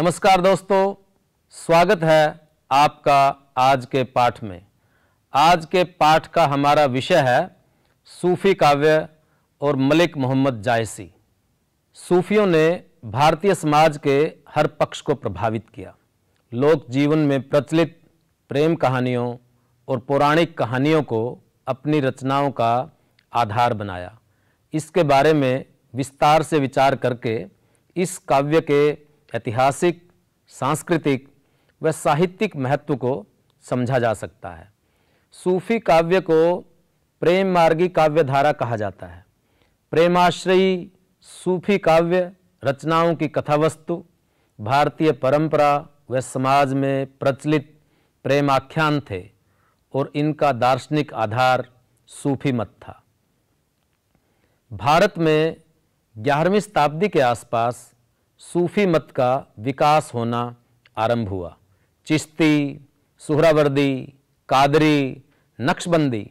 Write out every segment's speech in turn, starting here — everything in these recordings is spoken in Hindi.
नमस्कार दोस्तों स्वागत है आपका आज के पाठ में आज के पाठ का हमारा विषय है सूफ़ी काव्य और मलिक मोहम्मद जायसी सूफियों ने भारतीय समाज के हर पक्ष को प्रभावित किया लोक जीवन में प्रचलित प्रेम कहानियों और पौराणिक कहानियों को अपनी रचनाओं का आधार बनाया इसके बारे में विस्तार से विचार करके इस काव्य के ऐतिहासिक सांस्कृतिक व साहित्यिक महत्व को समझा जा सकता है सूफी काव्य को प्रेम मार्गी काव्य धारा कहा जाता है प्रेमाश्रयी सूफी काव्य रचनाओं की कथावस्तु भारतीय परंपरा व समाज में प्रचलित प्रेमाख्यान थे और इनका दार्शनिक आधार सूफी मत था भारत में ग्यारहवीं शताब्दी के आसपास सूफी मत का विकास होना आरंभ हुआ चिश्ती सुहरावर्दी कादरी नक्शबंदी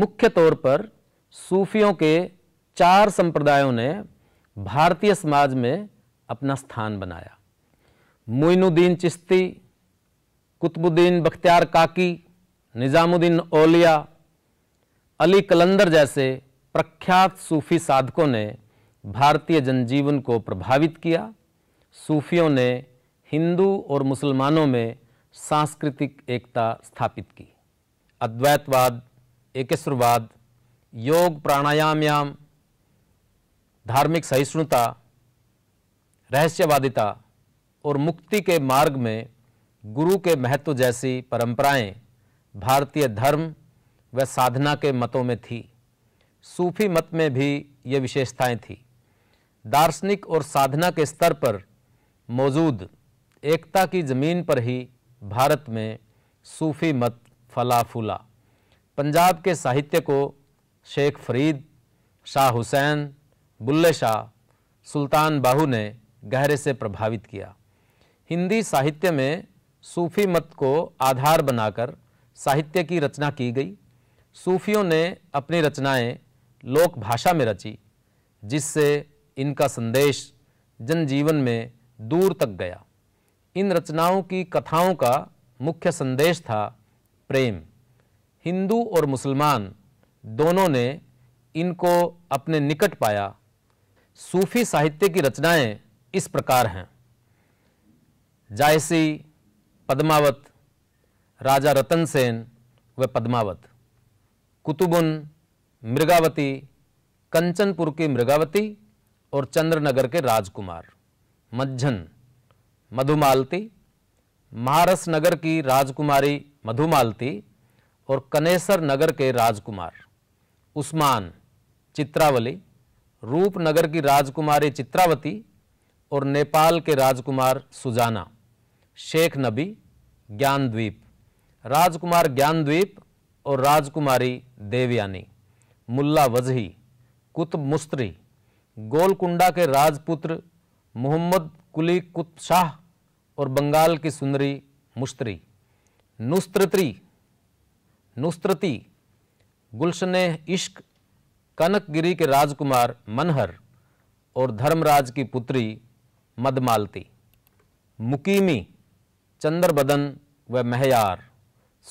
मुख्य तौर पर सूफियों के चार संप्रदायों ने भारतीय समाज में अपना स्थान बनाया मोइनुद्दीन चिश्ती कुतुबुद्दीन बख्तियार काकी निज़ामुद्दीन ओलिया अली कलंदर जैसे प्रख्यात सूफी साधकों ने भारतीय जनजीवन को प्रभावित किया सूफियों ने हिंदू और मुसलमानों में सांस्कृतिक एकता स्थापित की अद्वैतवाद एकेश्वरवाद योग प्राणायामयाम धार्मिक सहिष्णुता रहस्यवादिता और मुक्ति के मार्ग में गुरु के महत्व जैसी परंपराएं भारतीय धर्म व साधना के मतों में थी सूफी मत में भी ये विशेषताएं थी दार्शनिक और साधना के स्तर पर मौजूद एकता की ज़मीन पर ही भारत में सूफ़ी मत फला फूला पंजाब के साहित्य को शेख फरीद शाह हुसैन बुल्ले शाह सुल्तान बाहू ने गहरे से प्रभावित किया हिंदी साहित्य में सूफ़ी मत को आधार बनाकर साहित्य की रचना की गई सूफियों ने अपनी रचनाएं लोक भाषा में रची जिससे इनका संदेश जनजीवन में दूर तक गया इन रचनाओं की कथाओं का मुख्य संदेश था प्रेम हिंदू और मुसलमान दोनों ने इनको अपने निकट पाया सूफी साहित्य की रचनाएं इस प्रकार हैं जायसी पद्मावत राजा रतन सेन व पद्मावत कुतुबुन मृगावती कंचनपुर की मृगावती और चंद्रनगर के राजकुमार मज्झन मधुमालती महारस नगर की राजकुमारी मधुमालती और कनेसर नगर के राजकुमार उस्मान चित्रावली रूपनगर की राजकुमारी चित्रावती और नेपाल के राजकुमार सुजाना शेख नबी ज्ञानद्वीप राजकुमार ज्ञानद्वीप और राजकुमारी देवयानी मुल्ला वजही कुतुब मुस्त्री गोलकुंडा के राजपुत्र मोहम्मद कुली कुत शाह और बंगाल की सुंदरी मुश्तरी नुस्त्रती नुस्त्रती गुलशन इश्क कनकगिरी के राजकुमार मनहर और धर्मराज की पुत्री मदमालती मुकीमी चंद्रबदन व महयार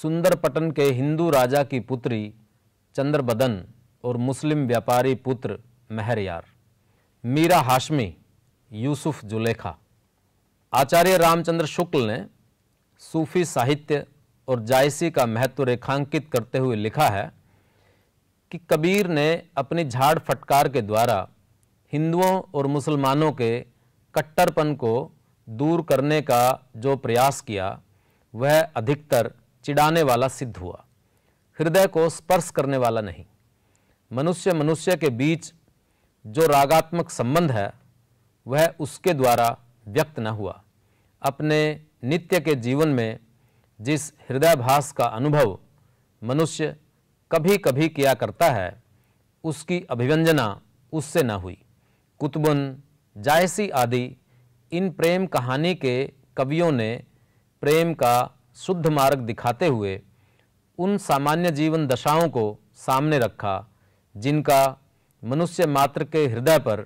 सुंदरपटन के हिंदू राजा की पुत्री चंद्रबदन और मुस्लिम व्यापारी पुत्र महरियार मीरा हाशमी यूसुफ जुलेखा आचार्य रामचंद्र शुक्ल ने सूफी साहित्य और जायसी का महत्व रेखांकित करते हुए लिखा है कि कबीर ने अपनी झाड़ फटकार के द्वारा हिंदुओं और मुसलमानों के कट्टरपन को दूर करने का जो प्रयास किया वह अधिकतर चिढ़ाने वाला सिद्ध हुआ हृदय को स्पर्श करने वाला नहीं मनुष्य मनुष्य के बीच जो रागात्मक संबंध है वह उसके द्वारा व्यक्त न हुआ अपने नित्य के जीवन में जिस हृदयाभास का अनुभव मनुष्य कभी कभी किया करता है उसकी अभिव्यंजना उससे न हुई कुतुबन जायसी आदि इन प्रेम कहानी के कवियों ने प्रेम का शुद्ध मार्ग दिखाते हुए उन सामान्य जीवन दशाओं को सामने रखा जिनका मनुष्य मात्र के हृदय पर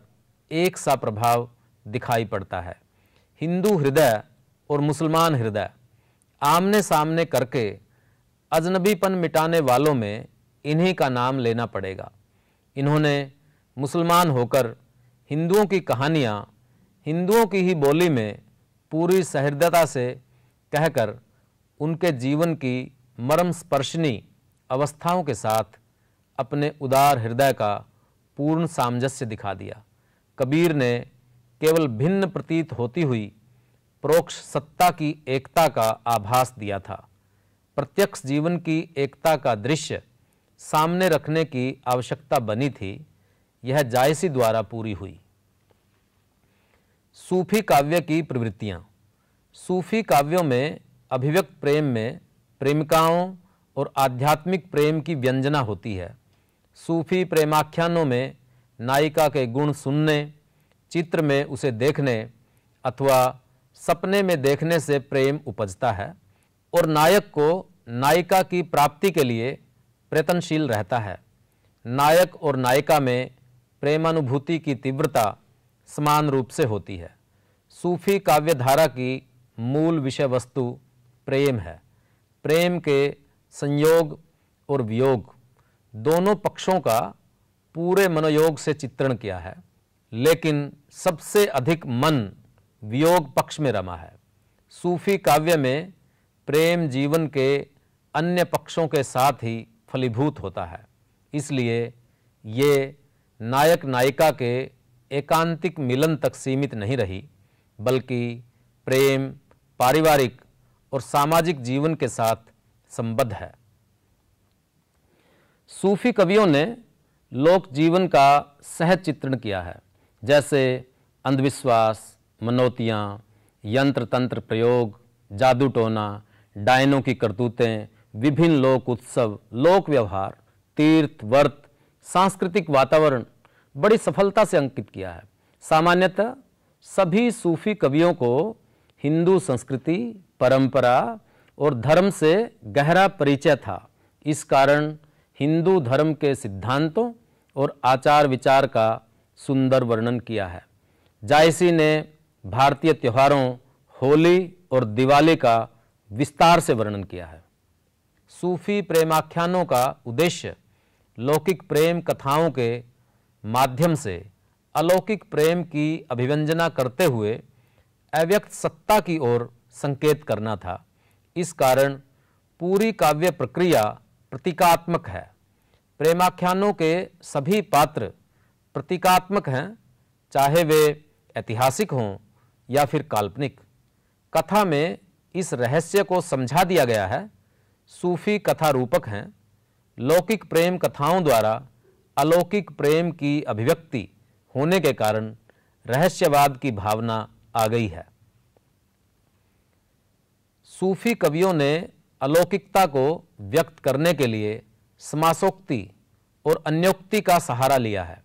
एक सा प्रभाव दिखाई पड़ता है हिंदू हृदय और मुसलमान हृदय आमने सामने करके अजनबीपन मिटाने वालों में इन्हीं का नाम लेना पड़ेगा इन्होंने मुसलमान होकर हिंदुओं की कहानियाँ हिंदुओं की ही बोली में पूरी सहृदयता से कहकर उनके जीवन की मरम स्पर्शनी अवस्थाओं के साथ अपने उदार हृदय का पूर्ण सामंजस्य दिखा दिया कबीर ने केवल भिन्न प्रतीत होती हुई परोक्ष सत्ता की एकता का आभास दिया था प्रत्यक्ष जीवन की एकता का दृश्य सामने रखने की आवश्यकता बनी थी यह जायसी द्वारा पूरी हुई सूफी काव्य की प्रवृत्तियाँ सूफी काव्यों में अभिव्यक्त प्रेम में प्रेमिकाओं और आध्यात्मिक प्रेम की व्यंजना होती है सूफी प्रेमाख्यानों में नायिका के गुण सुनने चित्र में उसे देखने अथवा सपने में देखने से प्रेम उपजता है और नायक को नायिका की प्राप्ति के लिए प्रयत्नशील रहता है नायक और नायिका में प्रेमानुभूति की तीव्रता समान रूप से होती है सूफी काव्य धारा की मूल विषय वस्तु प्रेम है प्रेम के संयोग और वियोग दोनों पक्षों का पूरे मनोयोग से चित्रण किया है लेकिन सबसे अधिक मन वियोग पक्ष में रमा है सूफी काव्य में प्रेम जीवन के अन्य पक्षों के साथ ही फलीभूत होता है इसलिए ये नायक नायिका के एकांतिक मिलन तक सीमित नहीं रही बल्कि प्रेम पारिवारिक और सामाजिक जीवन के साथ संबद्ध है सूफी कवियों ने लोक जीवन का सहज चित्रण किया है जैसे अंधविश्वास मनोतियाँ यंत्र तंत्र प्रयोग जादू टोना डायनों की करतूतें विभिन्न लोक उत्सव लोक व्यवहार तीर्थ व्रत सांस्कृतिक वातावरण बड़ी सफलता से अंकित किया है सामान्यतः सभी सूफी कवियों को हिंदू संस्कृति परंपरा और धर्म से गहरा परिचय था इस कारण हिंदू धर्म के सिद्धांतों और आचार विचार का सुंदर वर्णन किया है जायसी ने भारतीय त्योहारों होली और दिवाली का विस्तार से वर्णन किया है सूफी प्रेमाख्यानों का उद्देश्य लौकिक प्रेम कथाओं के माध्यम से अलौकिक प्रेम की अभिव्यंजना करते हुए अव्यक्त सत्ता की ओर संकेत करना था इस कारण पूरी काव्य प्रक्रिया प्रतीकात्मक है प्रेमाख्यानों के सभी पात्र प्रतीकात्मक हैं चाहे वे ऐतिहासिक हों या फिर काल्पनिक कथा में इस रहस्य को समझा दिया गया है सूफी कथा रूपक हैं लौकिक प्रेम कथाओं द्वारा अलौकिक प्रेम की अभिव्यक्ति होने के कारण रहस्यवाद की भावना आ गई है सूफी कवियों ने अलौकिकता को व्यक्त करने के लिए समासोक्ति और अन्योक्ति का सहारा लिया है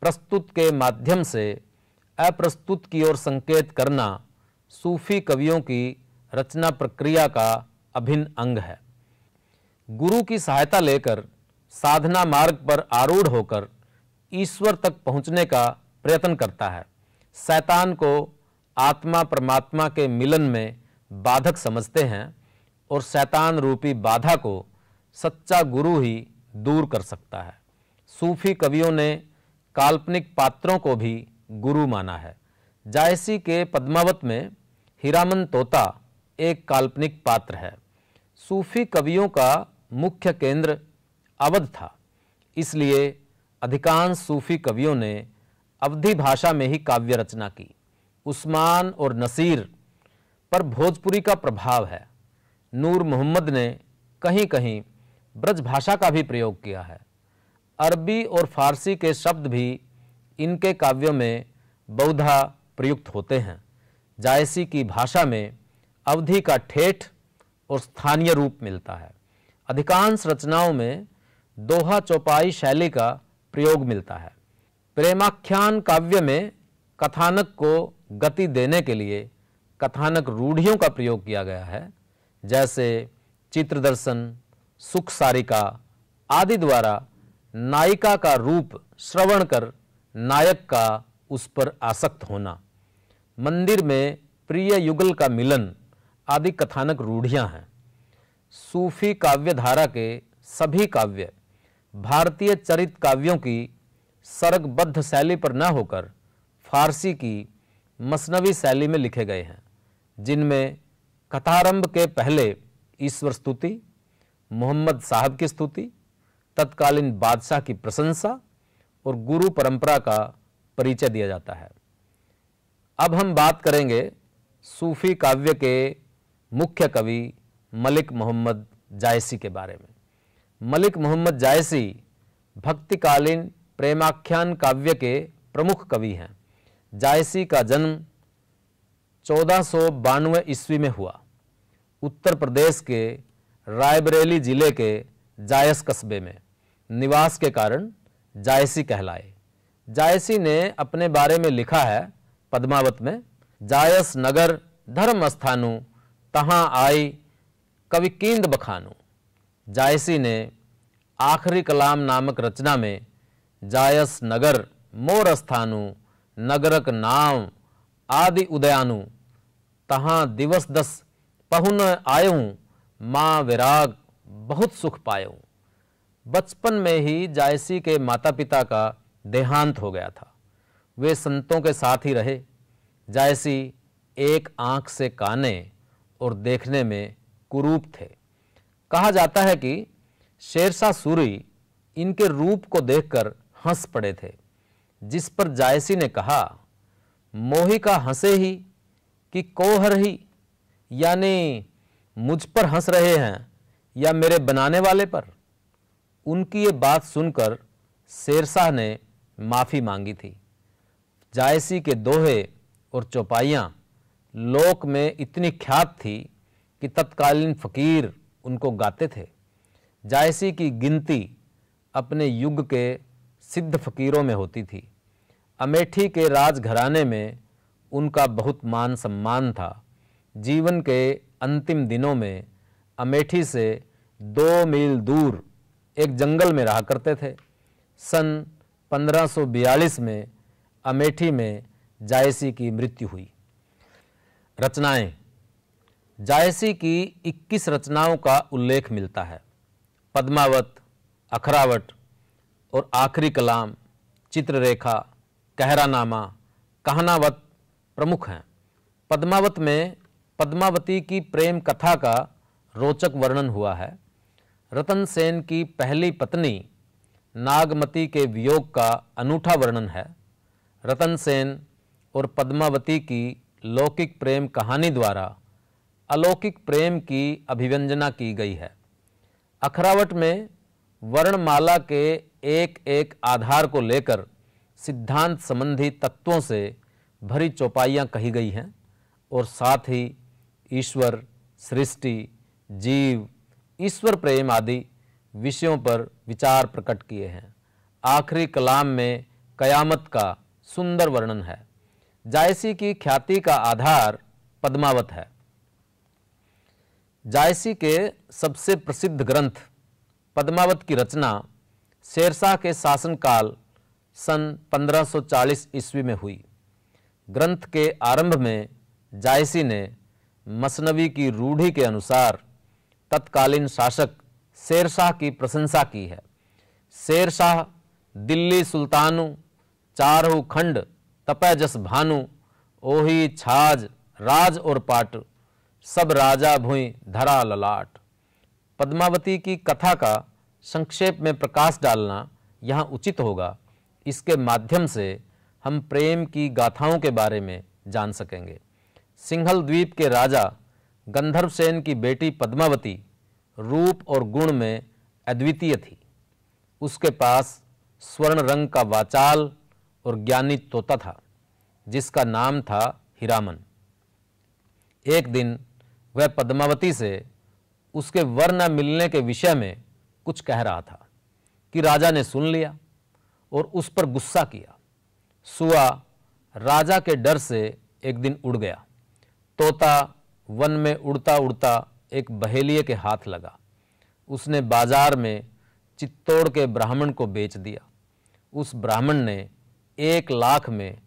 प्रस्तुत के माध्यम से अप्रस्तुत की ओर संकेत करना सूफी कवियों की रचना प्रक्रिया का अभिन्न अंग है गुरु की सहायता लेकर साधना मार्ग पर आरूढ़ होकर ईश्वर तक पहुंचने का प्रयत्न करता है शैतान को आत्मा परमात्मा के मिलन में बाधक समझते हैं और शैतान रूपी बाधा को सच्चा गुरु ही दूर कर सकता है सूफी कवियों ने काल्पनिक पात्रों को भी गुरु माना है जायसी के पद्मावत में हीरामन तोता एक काल्पनिक पात्र है सूफी कवियों का मुख्य केंद्र अवध था इसलिए अधिकांश सूफी कवियों ने अवधि भाषा में ही काव्य रचना की उस्मान और नसीर पर भोजपुरी का प्रभाव है नूर मोहम्मद ने कहीं कहीं ब्रज भाषा का भी प्रयोग किया है अरबी और फारसी के शब्द भी इनके काव्यों में बौधा प्रयुक्त होते हैं जायसी की भाषा में अवधि का ठेठ और स्थानीय रूप मिलता है अधिकांश रचनाओं में दोहा चौपाई शैली का प्रयोग मिलता है प्रेमाख्यान काव्य में कथानक को गति देने के लिए कथानक रूढ़ियों का प्रयोग किया गया है जैसे चित्रदर्शन सुख सारिका आदि द्वारा नायिका का रूप श्रवण कर नायक का उस पर आसक्त होना मंदिर में प्रिय युगल का मिलन आदि कथानक रूढ़ियां हैं सूफी काव्य धारा के सभी काव्य भारतीय चरित काव्यों की सरगबद्ध शैली पर न होकर फारसी की मसनवी शैली में लिखे गए हैं जिनमें कथारंभ के पहले ईश्वर स्तुति मोहम्मद साहब की स्तुति तत्कालीन बादशाह की प्रशंसा और गुरु परंपरा का परिचय दिया जाता है अब हम बात करेंगे सूफी काव्य के मुख्य कवि मलिक मोहम्मद जायसी के बारे में मलिक मोहम्मद जायसी भक्तिकालीन प्रेमाख्यान काव्य के प्रमुख कवि हैं जायसी का जन्म चौदह ईस्वी में हुआ उत्तर प्रदेश के रायबरेली जिले के जायस कस्बे में निवास के कारण जायसी कहलाए जायसी ने अपने बारे में लिखा है पद्मावत में जायस नगर धर्म स्थानु तहाँ आई कवि बखानु जायसी ने आखिरी कलाम नामक रचना में जायस नगर मोर स्थानु नगरक नाम आदि उदयानु तहाँ दिवस दस पहुन आयूँ माँ विराग बहुत सुख पाए बचपन में ही जायसी के माता पिता का देहांत हो गया था वे संतों के साथ ही रहे जायसी एक आंख से काने और देखने में कुरूप थे कहा जाता है कि शेरशाह सूरी इनके रूप को देखकर हंस पड़े थे जिस पर जायसी ने कहा मोही का हंसे ही कि कोहर ही यानी मुझ पर हंस रहे हैं या मेरे बनाने वाले पर उनकी ये बात सुनकर शेरशाह ने माफ़ी मांगी थी जायसी के दोहे और चौपाइयाँ लोक में इतनी ख्यात थी कि तत्कालीन फ़कीर उनको गाते थे जायसी की गिनती अपने युग के सिद्ध फ़कीरों में होती थी अमेठी के राजघराने में उनका बहुत मान सम्मान था जीवन के अंतिम दिनों में अमेठी से दो मील दूर एक जंगल में रहा करते थे सन 1542 में अमेठी में जायसी की मृत्यु हुई रचनाएं जायसी की 21 रचनाओं का उल्लेख मिलता है पद्मावत अखरावट और आखिरी कलाम चित्ररेखा कहरानामा कहनावत प्रमुख हैं पद्मावत में पद्मावती की प्रेम कथा का रोचक वर्णन हुआ है रतन सेन की पहली पत्नी नागमती के वियोग का अनूठा वर्णन है रतन सेन और पद्मावती की लौकिक प्रेम कहानी द्वारा अलौकिक प्रेम की अभिव्यंजना की गई है अखरावट में वर्णमाला के एक एक आधार को लेकर सिद्धांत संबंधी तत्वों से भरी चौपाइयाँ कही गई हैं और साथ ही ईश्वर सृष्टि जीव ईश्वर प्रेम आदि विषयों पर विचार प्रकट किए हैं आखिरी कलाम में कयामत का सुंदर वर्णन है जायसी की ख्याति का आधार पद्मावत है जायसी के सबसे प्रसिद्ध ग्रंथ पद्मावत की रचना शेरशाह के शासनकाल सन 1540 ईस्वी में हुई ग्रंथ के आरंभ में जायसी ने मसनवी की रूढ़ी के अनुसार तत्कालीन शासक शेरशाह की प्रशंसा की है शेरशाह दिल्ली सुल्तानु चारो खंड तपैजस भानु ओही छाज राज और पाट सब राजा भुई धरा ललाट पद्मावती की कथा का संक्षेप में प्रकाश डालना यहाँ उचित होगा इसके माध्यम से हम प्रेम की गाथाओं के बारे में जान सकेंगे सिंघल द्वीप के राजा गंधर्व सेन की बेटी पद्मावती रूप और गुण में अद्वितीय थी उसके पास स्वर्ण रंग का वाचाल और ज्ञानी तोता था जिसका नाम था हिरामन एक दिन वह पद्मावती से उसके वर न मिलने के विषय में कुछ कह रहा था कि राजा ने सुन लिया और उस पर गुस्सा किया सुआ राजा के डर से एक दिन उड़ गया तोता वन में उड़ता उड़ता एक बहेलिए के हाथ लगा उसने बाजार में चित्तौड़ के ब्राह्मण को बेच दिया उस ब्राह्मण ने एक लाख में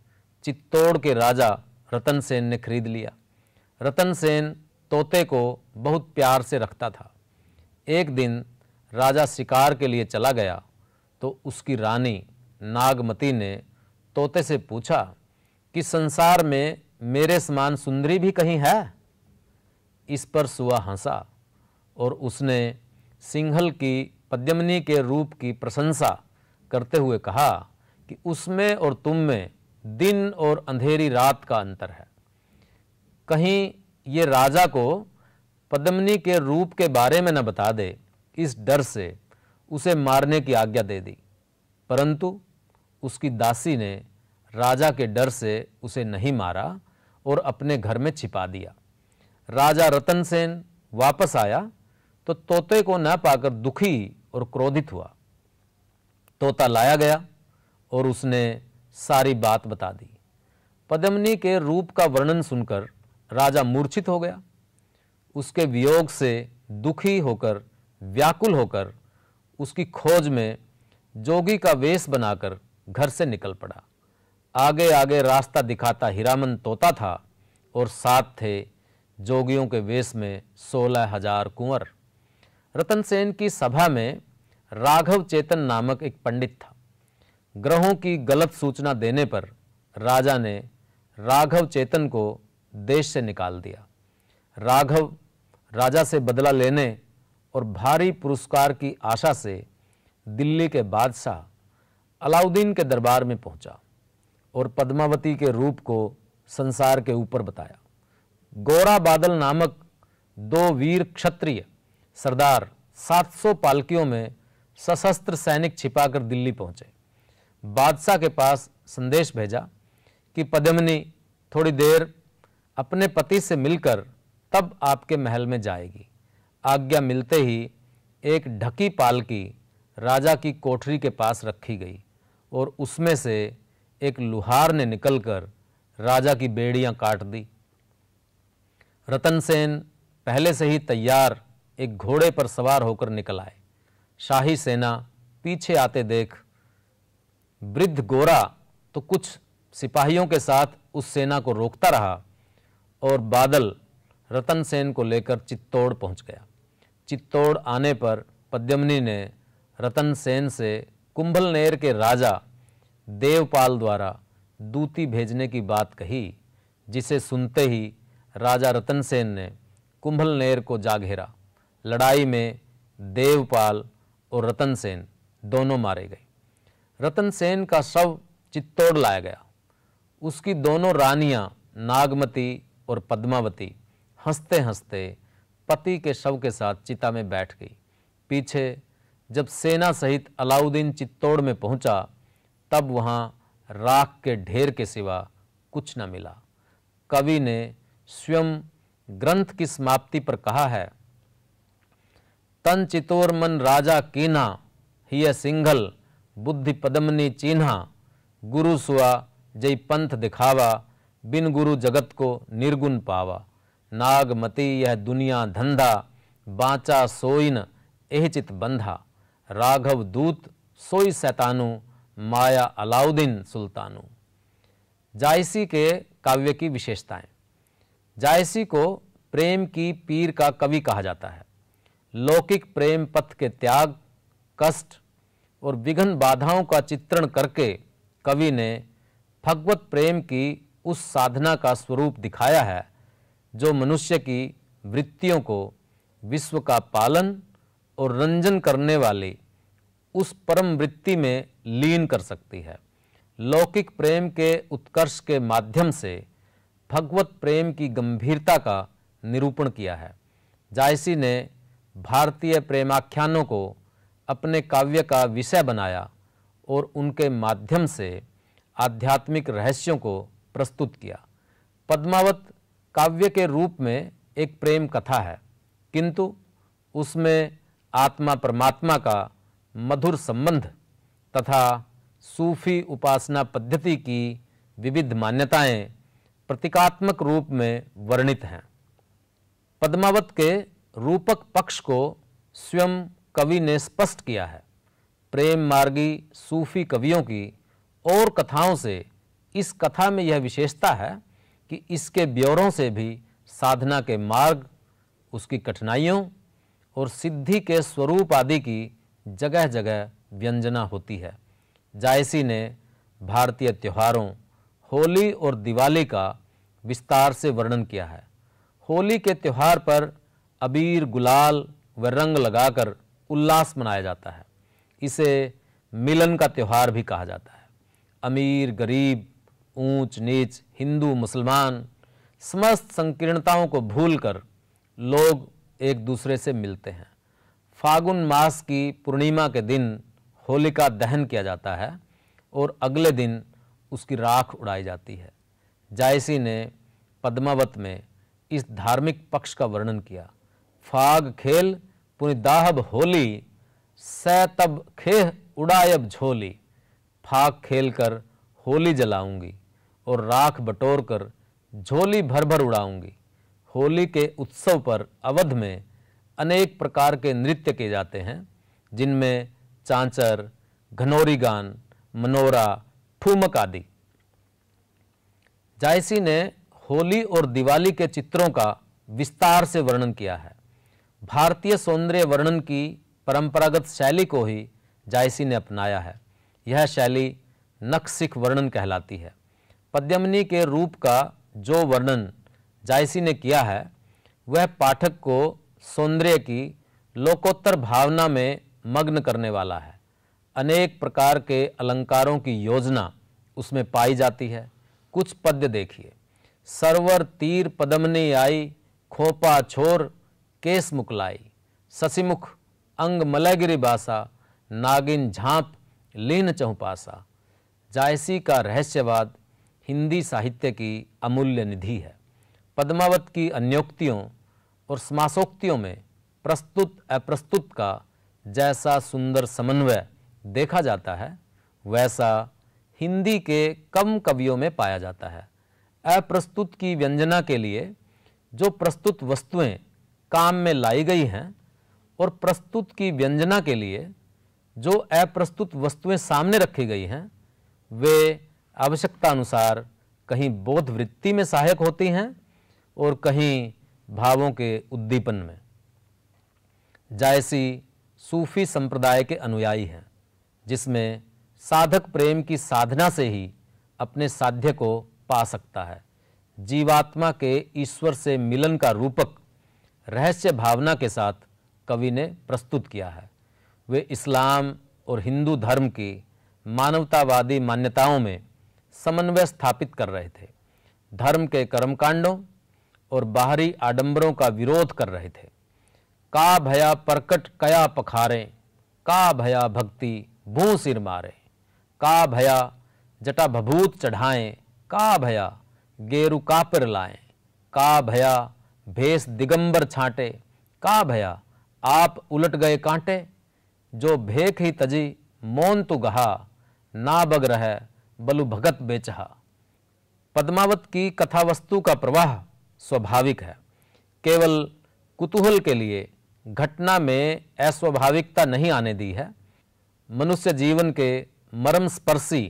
चित्तौड़ के राजा रतन सेन ने खरीद लिया रतन सेन तोते को बहुत प्यार से रखता था एक दिन राजा शिकार के लिए चला गया तो उसकी रानी नागमती ने तोते से पूछा कि संसार में मेरे समान सुंदरी भी कहीं है इस पर सुआ हंसा और उसने सिंहल की पद्यमनी के रूप की प्रशंसा करते हुए कहा कि उसमें और तुम में दिन और अंधेरी रात का अंतर है कहीं ये राजा को पद्मनी के रूप के बारे में न बता दे इस डर से उसे मारने की आज्ञा दे दी परंतु उसकी दासी ने राजा के डर से उसे नहीं मारा और अपने घर में छिपा दिया राजा रतन सेन वापस आया तो तोते को न पाकर दुखी और क्रोधित हुआ तोता लाया गया और उसने सारी बात बता दी पद्मनी के रूप का वर्णन सुनकर राजा मूर्छित हो गया उसके वियोग से दुखी होकर व्याकुल होकर उसकी खोज में जोगी का वेश बनाकर घर से निकल पड़ा आगे आगे रास्ता दिखाता हीरामन तोता था और साथ थे जोगियों के वेश में सोलह हजार कुंवर रतन सेन की सभा में राघव चेतन नामक एक पंडित था ग्रहों की गलत सूचना देने पर राजा ने राघव चेतन को देश से निकाल दिया राघव राजा से बदला लेने और भारी पुरस्कार की आशा से दिल्ली के बादशाह अलाउद्दीन के दरबार में पहुंचा और पद्मावती के रूप को संसार के ऊपर बताया गौरा बादल नामक दो वीर क्षत्रिय सरदार 700 पालकियों में सशस्त्र सैनिक छिपाकर दिल्ली पहुंचे बादशाह के पास संदेश भेजा कि पद्मनी थोड़ी देर अपने पति से मिलकर तब आपके महल में जाएगी आज्ञा मिलते ही एक ढकी पालकी राजा की कोठरी के पास रखी गई और उसमें से एक लुहार ने निकलकर राजा की बेड़ियां काट दी रतन सेन पहले से ही तैयार एक घोड़े पर सवार होकर निकल आए शाही सेना पीछे आते देख वृद्ध गोरा तो कुछ सिपाहियों के साथ उस सेना को रोकता रहा और बादल रतन सेन को लेकर चित्तौड़ पहुंच गया चित्तौड़ आने पर पद्यमनी ने रतन सेन से कुंभलनेर के राजा देवपाल द्वारा दूती भेजने की बात कही जिसे सुनते ही राजा रतन सेन ने कुंभलनेर को जा घेरा लड़ाई में देवपाल और रतन सेन दोनों मारे गए रतन सेन का शव चित्तौड़ लाया गया उसकी दोनों रानियां नागमती और पद्मावती हंसते हंसते पति के शव के साथ चिता में बैठ गई पीछे जब सेना सहित अलाउद्दीन चित्तौड़ में पहुंचा तब वहाँ राख के ढेर के सिवा कुछ न मिला कवि ने स्वयं ग्रंथ की समाप्ति पर कहा है तन चितोर मन राजा कीना हिय सिंघल बुद्धि पदमनी चिन्हा गुरु सुआ जय पंथ दिखावा बिन गुरु जगत को निर्गुण पावा नागमती यह दुनिया धंधा बाँचा सोइन एह चित बंधा राघव दूत सोई सैतानु माया अलाउद्दीन सुल्तानु जायसी के काव्य की विशेषताएं जायसी को प्रेम की पीर का कवि कहा जाता है लौकिक प्रेम पथ के त्याग कष्ट और विघन बाधाओं का चित्रण करके कवि ने भगवत प्रेम की उस साधना का स्वरूप दिखाया है जो मनुष्य की वृत्तियों को विश्व का पालन और रंजन करने वाली उस परम वृत्ति में लीन कर सकती है लौकिक प्रेम के उत्कर्ष के माध्यम से भगवत प्रेम की गंभीरता का निरूपण किया है जायसी ने भारतीय प्रेमाख्यानों को अपने काव्य का विषय बनाया और उनके माध्यम से आध्यात्मिक रहस्यों को प्रस्तुत किया पद्मावत काव्य के रूप में एक प्रेम कथा है किंतु उसमें आत्मा परमात्मा का मधुर संबंध तथा सूफी उपासना पद्धति की विविध मान्यताएं प्रतीकात्मक रूप में वर्णित हैं पद्मावत के रूपक पक्ष को स्वयं कवि ने स्पष्ट किया है प्रेम मार्गी सूफी कवियों की और कथाओं से इस कथा में यह विशेषता है कि इसके ब्यौरों से भी साधना के मार्ग उसकी कठिनाइयों और सिद्धि के स्वरूप आदि की जगह जगह व्यंजना होती है जायसी ने भारतीय त्योहारों होली और दिवाली का विस्तार से वर्णन किया है होली के त्यौहार पर अबीर गुलाल व रंग लगाकर उल्लास मनाया जाता है इसे मिलन का त्यौहार भी कहा जाता है अमीर गरीब ऊंच नीच हिंदू मुसलमान समस्त संकीर्णताओं को भूलकर लोग एक दूसरे से मिलते हैं फागुन मास की पूर्णिमा के दिन होलिका दहन किया जाता है और अगले दिन उसकी राख उड़ाई जाती है जायसी ने पद्मावत में इस धार्मिक पक्ष का वर्णन किया फाग खेल पुनिदाहब होली सैतब खेह उड़ायब झोली फाग खेल कर होली जलाऊंगी और राख बटोर कर झोली भर भर उड़ाऊंगी होली के उत्सव पर अवध में अनेक प्रकार के नृत्य किए जाते हैं जिनमें चांचर घनौरी गान मनोरा ठूमक आदि जायसी ने होली और दिवाली के चित्रों का विस्तार से वर्णन किया है भारतीय सौंदर्य वर्णन की परंपरागत शैली को ही जायसी ने अपनाया है यह शैली नक्सिख वर्णन कहलाती है पद्यमनी के रूप का जो वर्णन जायसी ने किया है वह पाठक को सौंदर्य की लोकोत्तर भावना में मग्न करने वाला है अनेक प्रकार के अलंकारों की योजना उसमें पाई जाती है कुछ पद्य देखिए सरवर तीर पदमनी आई खोपा छोर केस मुकलाई ससीमुख अंग मलयगिरी बासा नागिन झांप लीन चहुपासा जायसी का रहस्यवाद हिंदी साहित्य की अमूल्य निधि है पद्मावत की अन्योक्तियों और समासोक्तियों में प्रस्तुत अप्रस्तुत का जैसा सुंदर समन्वय देखा जाता है वैसा हिंदी के कम कवियों में पाया जाता है अप्रस्तुत की व्यंजना के लिए जो प्रस्तुत वस्तुएं काम में लाई गई हैं और प्रस्तुत की व्यंजना के लिए जो अप्रस्तुत वस्तुएं सामने रखी गई हैं वे आवश्यकता अनुसार कहीं बोध वृत्ति में सहायक होती हैं और कहीं भावों के उद्दीपन में जायसी सूफी संप्रदाय के अनुयायी हैं जिसमें साधक प्रेम की साधना से ही अपने साध्य को पा सकता है जीवात्मा के ईश्वर से मिलन का रूपक रहस्य भावना के साथ कवि ने प्रस्तुत किया है वे इस्लाम और हिंदू धर्म की मानवतावादी मान्यताओं में समन्वय स्थापित कर रहे थे धर्म के कर्मकांडों और बाहरी आडंबरों का विरोध कर रहे थे का भया परकट कया पखारे का भया भक्ति भू सिर मारे का भया जटा भभूत चढ़ाएं का भया गेरु कापिर लाएं का भया भेष दिगंबर छांटे का भया आप उलट गए कांटे जो भेख ही तजी मौन तो गहा ना बग रह बलु भगत बेचहा पद्मावत की कथावस्तु का प्रवाह स्वाभाविक है केवल कुतूहल के लिए घटना में अस्वाभाविकता नहीं आने दी है मनुष्य जीवन के मर्म स्पर्शी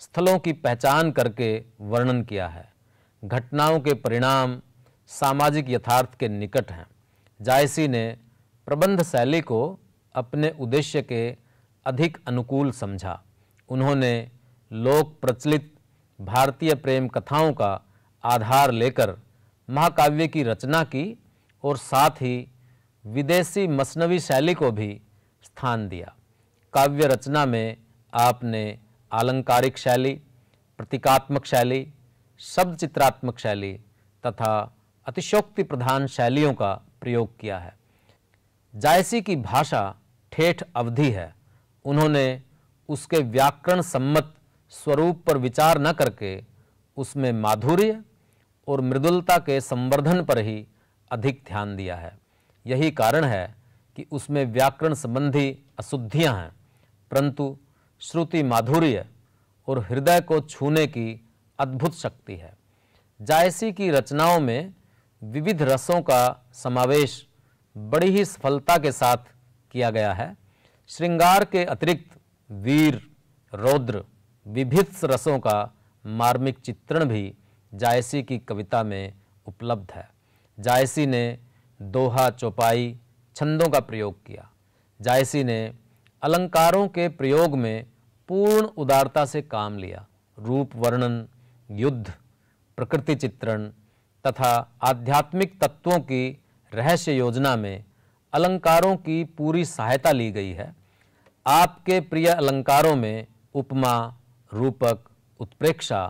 स्थलों की पहचान करके वर्णन किया है घटनाओं के परिणाम सामाजिक यथार्थ के निकट हैं जायसी ने प्रबंध शैली को अपने उद्देश्य के अधिक अनुकूल समझा उन्होंने लोक प्रचलित भारतीय प्रेम कथाओं का आधार लेकर महाकाव्य की रचना की और साथ ही विदेशी मसनवी शैली को भी स्थान दिया काव्य रचना में आपने आलंकारिक शैली प्रतीकात्मक शैली शब्द चित्रात्मक शैली तथा अतिशोक्ति प्रधान शैलियों का प्रयोग किया है जायसी की भाषा ठेठ अवधि है उन्होंने उसके व्याकरण सम्मत स्वरूप पर विचार न करके उसमें माधुर्य और मृदुलता के संवर्धन पर ही अधिक ध्यान दिया है यही कारण है कि उसमें व्याकरण संबंधी अशुद्धियां हैं परंतु श्रुति माधुर्य और हृदय को छूने की अद्भुत शक्ति है जायसी की रचनाओं में विविध रसों का समावेश बड़ी ही सफलता के साथ किया गया है श्रृंगार के अतिरिक्त वीर रौद्र विभिन्न रसों का मार्मिक चित्रण भी जायसी की कविता में उपलब्ध है जायसी ने दोहा चौपाई छंदों का प्रयोग किया जायसी ने अलंकारों के प्रयोग में पूर्ण उदारता से काम लिया रूप वर्णन युद्ध प्रकृति चित्रण तथा आध्यात्मिक तत्वों की रहस्य योजना में अलंकारों की पूरी सहायता ली गई है आपके प्रिय अलंकारों में उपमा रूपक उत्प्रेक्षा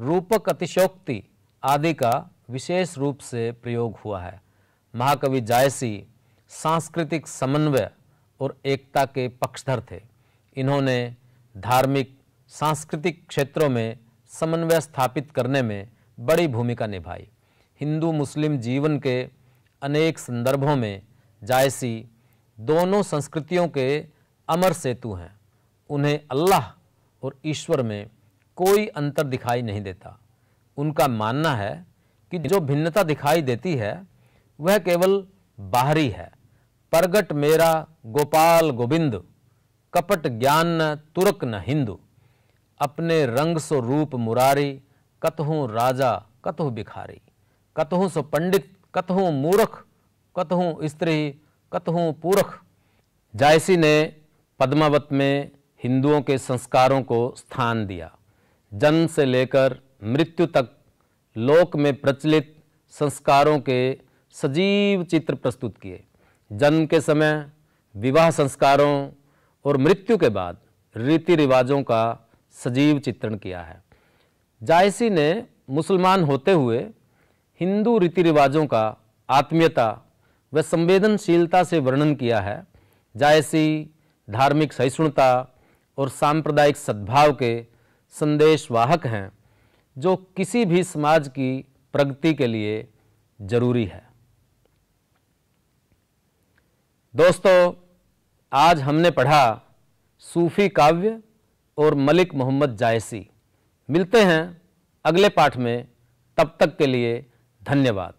रूपक अतिशोक्ति आदि का विशेष रूप से प्रयोग हुआ है महाकवि जायसी सांस्कृतिक समन्वय और एकता के पक्षधर थे इन्होंने धार्मिक सांस्कृतिक क्षेत्रों में समन्वय स्थापित करने में बड़ी भूमिका निभाई हिंदू मुस्लिम जीवन के अनेक संदर्भों में जायसी दोनों संस्कृतियों के अमर सेतु हैं उन्हें अल्लाह और ईश्वर में कोई अंतर दिखाई नहीं देता उनका मानना है कि जो भिन्नता दिखाई देती है वह केवल बाहरी है प्रगट मेरा गोपाल गोविंद कपट ज्ञान न तुरक न हिंदू अपने रंग सो रूप मुरारी कतहूँ राजा कतहु भिखारी कतहूँ सो पंडित कतहूँ मूर्ख कतहूँ स्त्री कतहूँ पूरख जायसी ने पद्मावत में हिंदुओं के संस्कारों को स्थान दिया जन्म से लेकर मृत्यु तक लोक में प्रचलित संस्कारों के सजीव चित्र प्रस्तुत किए जन्म के समय विवाह संस्कारों और मृत्यु के बाद रीति रिवाजों का सजीव चित्रण किया है जायसी ने मुसलमान होते हुए हिंदू रीति रिवाजों का आत्मीयता व संवेदनशीलता से वर्णन किया है जायसी धार्मिक सहिष्णुता और सांप्रदायिक सद्भाव के संदेशवाहक हैं जो किसी भी समाज की प्रगति के लिए जरूरी है दोस्तों आज हमने पढ़ा सूफी काव्य और मलिक मोहम्मद जायसी मिलते हैं अगले पाठ में तब तक के लिए धन्यवाद